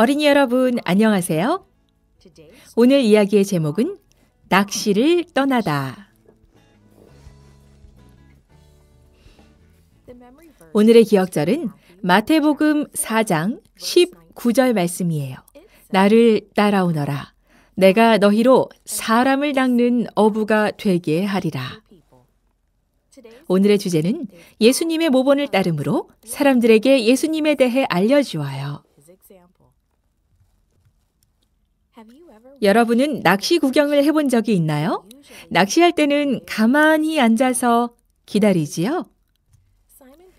어린이 여러분, 안녕하세요. 오늘 이야기의 제목은 낚시를 떠나다. 오늘의 기억절은 마태복음 4장 19절 말씀이에요. 나를 따라오너라. 내가 너희로 사람을 낚는 어부가 되게 하리라. 오늘의 주제는 예수님의 모본을 따르므로 사람들에게 예수님에 대해 알려주어요. 여러분은 낚시 구경을 해본 적이 있나요? 낚시할 때는 가만히 앉아서 기다리지요?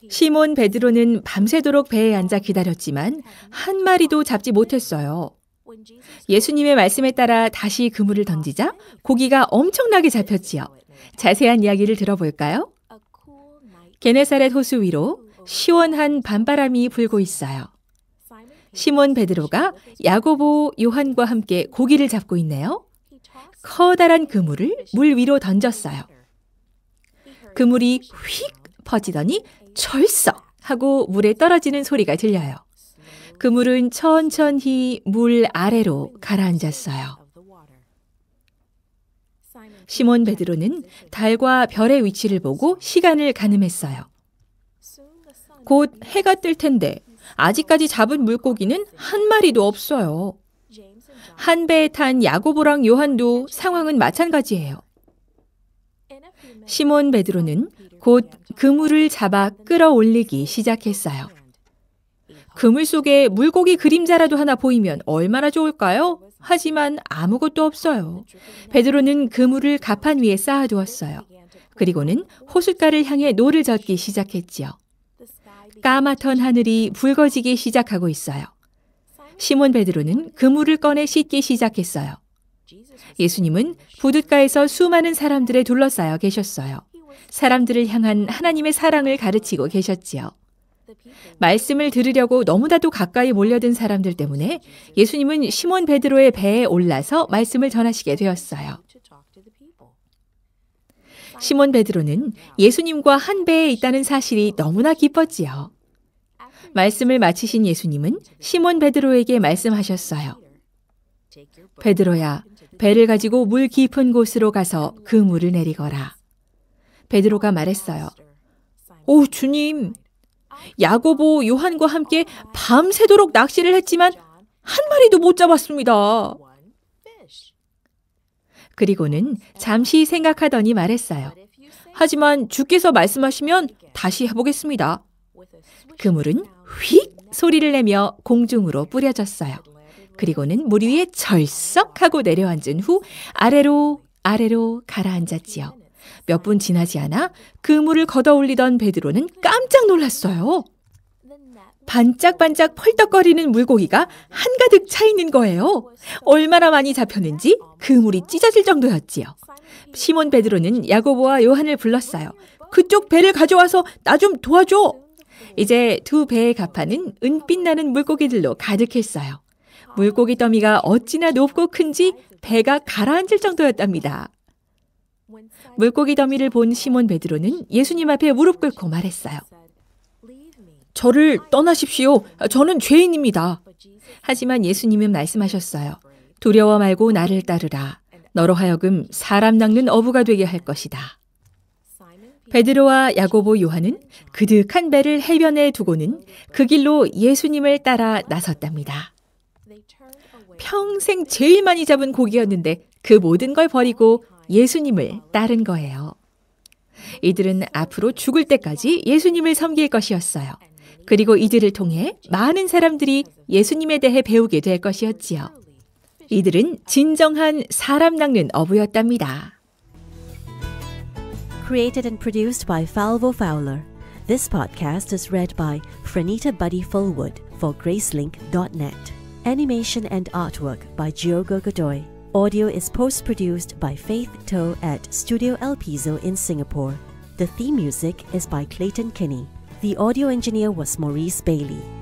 시몬 베드로는 밤새도록 배에 앉아 기다렸지만 한 마리도 잡지 못했어요. 예수님의 말씀에 따라 다시 그물을 던지자 고기가 엄청나게 잡혔지요. 자세한 이야기를 들어볼까요? 게네사렛 호수 위로 시원한 밤바람이 불고 있어요. 시몬 베드로가 야고보 요한과 함께 고기를 잡고 있네요. 커다란 그물을 물 위로 던졌어요. 그물이 휙 퍼지더니 철썩 하고 물에 떨어지는 소리가 들려요. 그물은 천천히 물 아래로 가라앉았어요. 시몬 베드로는 달과 별의 위치를 보고 시간을 가늠했어요. 곧 해가 뜰 텐데 아직까지 잡은 물고기는 한 마리도 없어요. 한 배에 탄 야고보랑 요한도 상황은 마찬가지예요. 시몬 베드로는 곧 그물을 잡아 끌어올리기 시작했어요. 그물 속에 물고기 그림자라도 하나 보이면 얼마나 좋을까요? 하지만 아무것도 없어요. 베드로는 그물을 가판 위에 쌓아두었어요. 그리고는 호숫가를 향해 노를 젓기 시작했지요. 까마턴 하늘이 붉어지기 시작하고 있어요. 시몬 베드로는 그물을 꺼내 씻기 시작했어요. 예수님은 부둣가에서 수많은 사람들에 둘러싸여 계셨어요. 사람들을 향한 하나님의 사랑을 가르치고 계셨지요. 말씀을 들으려고 너무나도 가까이 몰려든 사람들 때문에 예수님은 시몬 베드로의 배에 올라서 말씀을 전하시게 되었어요. 시몬 베드로는 예수님과 한 배에 있다는 사실이 너무나 기뻤지요. 말씀을 마치신 예수님은 시몬 베드로에게 말씀하셨어요. 베드로야, 배를 가지고 물 깊은 곳으로 가서 그 물을 내리거라. 베드로가 말했어요. 오, 주님. 야고보 요한과 함께 밤새도록 낚시를 했지만 한 마리도 못 잡았습니다. 그리고는 잠시 생각하더니 말했어요. 하지만 주께서 말씀하시면 다시 해보겠습니다. 그물은 휙 소리를 내며 공중으로 뿌려졌어요. 그리고는 물 위에 절썩 하고 내려앉은 후 아래로 아래로 가라앉았지요. 몇 분 지나지 않아 그물을 걷어올리던 베드로는 깜짝 놀랐어요. 반짝반짝 펄떡거리는 물고기가 한가득 차 있는 거예요. 얼마나 많이 잡혔는지 그물이 찢어질 정도였지요. 시몬 베드로는 야고보와 요한을 불렀어요. 그쪽 배를 가져와서 나 좀 도와줘. 이제 두 배의 가판은 은빛 나는 물고기들로 가득했어요. 물고기 더미가 어찌나 높고 큰지 배가 가라앉을 정도였답니다. 물고기 더미를 본 시몬 베드로는 예수님 앞에 무릎 꿇고 말했어요. 저를 떠나십시오. 저는 죄인입니다. 하지만 예수님은 말씀하셨어요. 두려워 말고 나를 따르라. 너로 하여금 사람 낚는 어부가 되게 할 것이다. 베드로와 야고보 요한은 그득한 배를 해변에 두고는 그 길로 예수님을 따라 나섰답니다. 평생 제일 많이 잡은 고기였는데 그 모든 걸 버리고 예수님을 따른 거예요. 이들은 앞으로 죽을 때까지 예수님을 섬길 것이었어요. 그리고 이들을 통해 많은 사람들이 예수님에 대해 배우게 될 것이었지요. 이들은 진정한 사람 낚는 어부였답니다. created and produced by Falvo Fowler. This podcast is read by Franita Buddy Fullwood for Gracelink.net. Animation and artwork by Giorgio Godoy. Audio is post produced by Faith Toe at Studio El Piso in Singapore. The theme music is by Clayton Kinney. The audio engineer was Maurice Bailey.